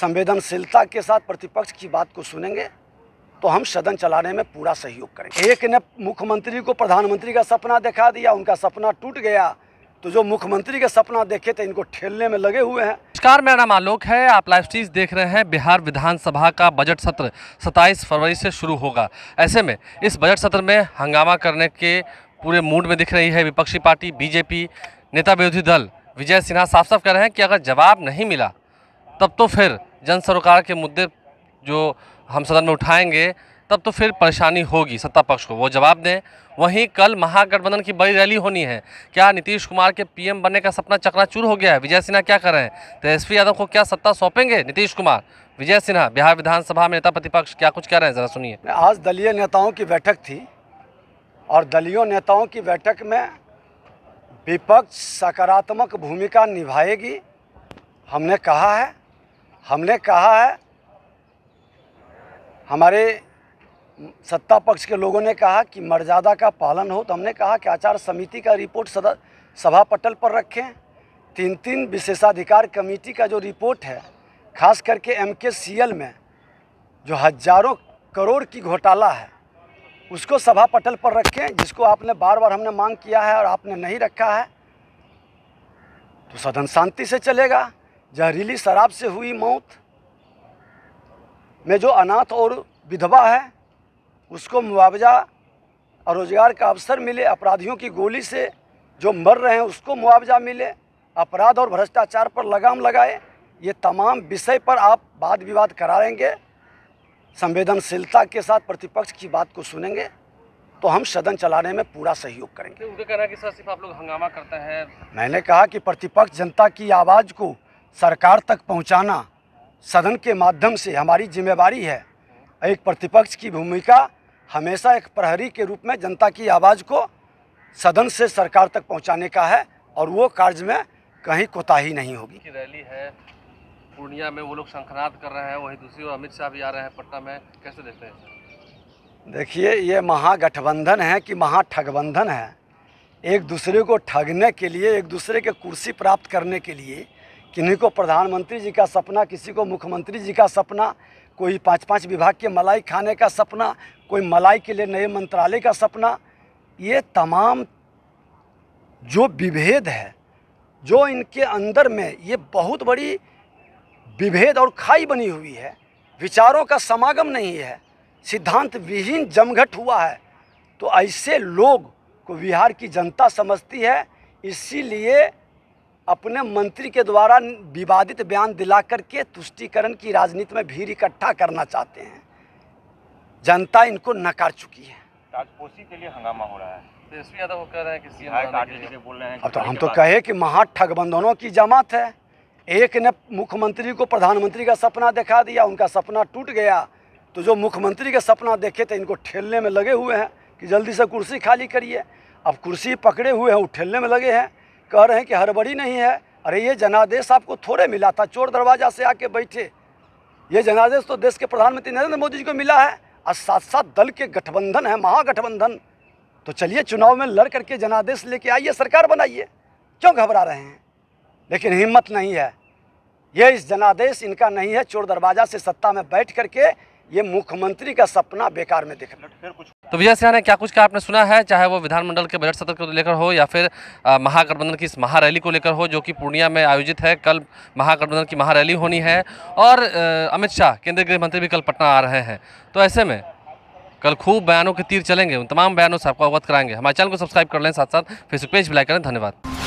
संवेदनशीलता के साथ प्रतिपक्ष की बात को सुनेंगे तो हम सदन चलाने में पूरा सहयोग करेंगे एक ने मुख्यमंत्री को प्रधानमंत्री का सपना दिखा दिया उनका सपना टूट गया तो जो मुख्यमंत्री का सपना देखे थे इनको ठेलने में लगे हुए हैं नमस्कार मेरा नाम आलोक है आप लाइव स्ट्रीज देख रहे हैं बिहार विधानसभा का बजट सत्र 27 फरवरी से शुरू होगा ऐसे में इस बजट सत्र में हंगामा करने के पूरे मूड में दिख रही है विपक्षी पार्टी बीजेपी नेता विरोधी दल विजय सिन्हा साफ साफ कह रहे हैं कि अगर जवाब नहीं मिला तब तो फिर जन सरोकार के मुद्दे जो हम सदन में उठाएंगे तब तो फिर परेशानी होगी सत्ता पक्ष को वो जवाब दें वहीं कल महागठबंधन की बड़ी रैली होनी है क्या नीतीश कुमार के पीएम बनने का सपना चकनाचूर हो गया है विजय सिन्हा क्या कर रहे हैं तेजस्वी तो यादव को क्या सत्ता सौंपेंगे नीतीश कुमार विजय सिन्हा बिहार विधानसभा में नेता प्रतिपक्ष क्या कुछ कह रहे हैं ज़रा सुनिए आज दलीय नेताओं की बैठक थी और दलीय नेताओं की बैठक में विपक्ष सकारात्मक भूमिका निभाएगी हमने कहा है हमने कहा है हमारे सत्ता पक्ष के लोगों ने कहा कि मर्यादा का पालन हो तो हमने कहा कि आचार समिति का रिपोर्ट सदा सभा पटल पर रखें तीन तीन विशेषाधिकार कमेटी का जो रिपोर्ट है खास करके एम के सी एल में जो हजारों करोड़ की घोटाला है उसको सभा पटल पर रखें जिसको आपने बार बार हमने मांग किया है और आपने नहीं रखा है तो सदन शांति से चलेगा जहरीली शराब से हुई मौत में जो अनाथ और विधवा है उसको मुआवजा और रोज़गार का अवसर मिले अपराधियों की गोली से जो मर रहे हैं उसको मुआवजा मिले अपराध और भ्रष्टाचार पर लगाम लगाए ये तमाम विषय पर आप वाद विवाद कराएंगे संवेदनशीलता के साथ प्रतिपक्ष की बात को सुनेंगे तो हम सदन चलाने में पूरा सहयोग करेंगे उनका कहना कि सर सिर्फ आप लोग हंगामा करते हैं मैंने कहा कि प्रतिपक्ष जनता की आवाज़ को सरकार तक पहुंचाना सदन के माध्यम से हमारी जिम्मेवारी है एक प्रतिपक्ष की भूमिका हमेशा एक प्रहरी के रूप में जनता की आवाज़ को सदन से सरकार तक पहुंचाने का है और वो कार्य में कहीं कोताही नहीं होगी रैली है पूर्णिया में वो लोग शंखनाद कर रहे हैं वहीं दूसरी ओर अमित शाह भी आ रहे हैं पटना में कैसे देखते हैं देखिए ये महागठबंधन है कि महाठगबंधन है एक दूसरे को ठगने के लिए एक दूसरे के कुर्सी प्राप्त करने के लिए किन्हीं को प्रधानमंत्री जी का सपना किसी को मुख्यमंत्री जी का सपना कोई पाँच पाँच विभाग के मलाई खाने का सपना कोई मलाई के लिए नए मंत्रालय का सपना ये तमाम जो विभेद है जो इनके अंदर में ये बहुत बड़ी विभेद और खाई बनी हुई है विचारों का समागम नहीं है सिद्धांत विहीन जमघट हुआ है तो ऐसे लोग को बिहार की जनता समझती है इसीलिए अपने मंत्री के द्वारा विवादित बयान दिला करके तुष्टिकरण की राजनीति में भीड़ इकट्ठा करना चाहते हैं जनता इनको नकार चुकी है राजपोषी के लिए हंगामा हो रहा है तो हाँ, अब तो हम तो कहे कि महाठगबंधनों की जमात है एक ने मुख्यमंत्री को प्रधानमंत्री का सपना दिखा दिया उनका सपना टूट गया तो जो मुख्यमंत्री का सपना देखे थे इनको ठेलने में लगे हुए हैं कि जल्दी से कुर्सी खाली करिए अब कुर्सी पकड़े हुए हैं वो ठेलने में लगे हैं कह रहे हैं कि हड़बड़ी नहीं है अरे ये जनादेश आपको थोड़े मिला था चोर दरवाज़ा से आके बैठे ये जनादेश तो देश के प्रधानमंत्री नरेंद्र मोदी जी को मिला है और साथ साथ दल के गठबंधन है महागठबंधन तो चलिए चुनाव में लड़ करके जनादेश लेके आइए सरकार बनाइए क्यों घबरा रहे हैं लेकिन हिम्मत नहीं है ये इस जनादेश इनका नहीं है चोर दरवाज़ा से सत्ता में बैठ करके ये मुख्यमंत्री का सपना बेकार में दिख रहा है तो विजय सिन्हा ने क्या कुछ कहा आपने सुना है चाहे वो विधानमंडल के बजट सत्र को लेकर हो या फिर महागठबंधन की इस महारैली को लेकर हो जो कि पूर्णिया में आयोजित है कल महागठबंधन की महारैली होनी है और अमित शाह केंद्रीय गृह मंत्री भी कल पटना आ रहे हैं तो ऐसे में कल खूब बयानों के तीर चलेंगे उन तमाम बयानों से आपको अवगत कराएंगे हमारे चैनल को सब्सक्राइब कर लें साथ साथ फेसबुक पेज भी लाइक करें धन्यवाद